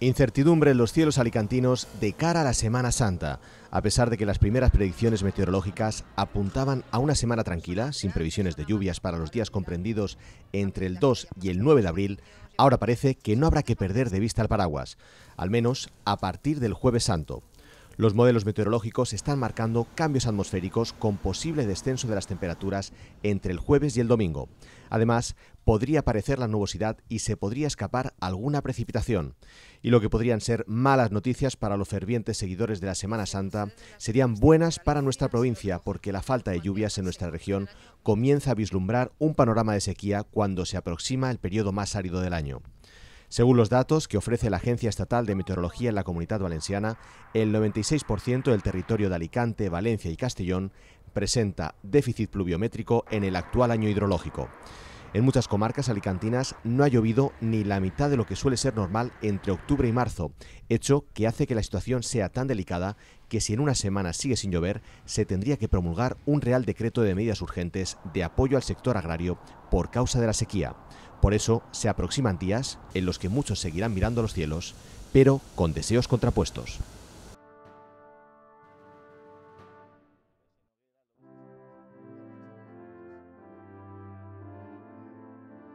Incertidumbre en los cielos alicantinos de cara a la Semana Santa, a pesar de que las primeras predicciones meteorológicas apuntaban a una semana tranquila, sin previsiones de lluvias para los días comprendidos entre el 2 y el 9 de abril, ahora parece que no habrá que perder de vista el paraguas, al menos a partir del jueves santo, los modelos meteorológicos están marcando cambios atmosféricos con posible descenso de las temperaturas entre el jueves y el domingo. Además, podría aparecer la nubosidad y se podría escapar alguna precipitación. Y lo que podrían ser malas noticias para los fervientes seguidores de la Semana Santa serían buenas para nuestra provincia porque la falta de lluvias en nuestra región comienza a vislumbrar un panorama de sequía cuando se aproxima el periodo más árido del año. Según los datos que ofrece la Agencia Estatal de Meteorología en la Comunidad Valenciana, el 96% del territorio de Alicante, Valencia y Castellón presenta déficit pluviométrico en el actual año hidrológico. En muchas comarcas alicantinas no ha llovido ni la mitad de lo que suele ser normal entre octubre y marzo, hecho que hace que la situación sea tan delicada que si en una semana sigue sin llover, se tendría que promulgar un real decreto de medidas urgentes de apoyo al sector agrario por causa de la sequía. Por eso se aproximan días en los que muchos seguirán mirando los cielos, pero con deseos contrapuestos.